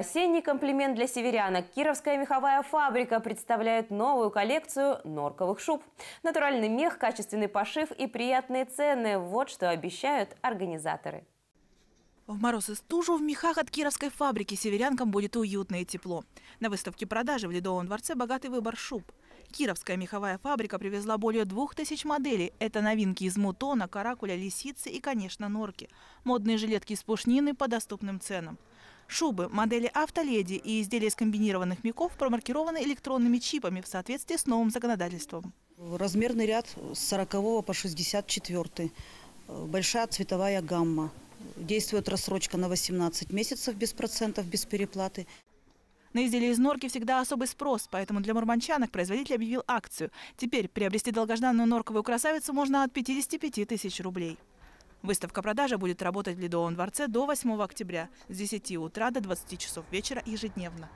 Осенний комплимент для северянок. Кировская меховая фабрика представляет новую коллекцию норковых шуб. Натуральный мех, качественный пошив и приятные цены – вот что обещают организаторы. В мороз и стужу в мехах от кировской фабрики северянкам будет уютно и тепло. На выставке продажи в Ледовом дворце богатый выбор шуб. Кировская меховая фабрика привезла более двух тысяч моделей. Это новинки из мутона, каракуля, лисицы и, конечно, норки. Модные жилетки из пушнины по доступным ценам. Шубы, модели автоледи и изделия из комбинированных меков промаркированы электронными чипами в соответствии с новым законодательством. Размерный ряд с 40 по 64. Большая цветовая гамма. Действует рассрочка на 18 месяцев без процентов, без переплаты. На изделия из норки всегда особый спрос, поэтому для мурманчанок производитель объявил акцию. Теперь приобрести долгожданную норковую красавицу можно от 55 тысяч рублей. Выставка-продажа будет работать в Ледовом дворце до 8 октября с 10 утра до 20 часов вечера ежедневно.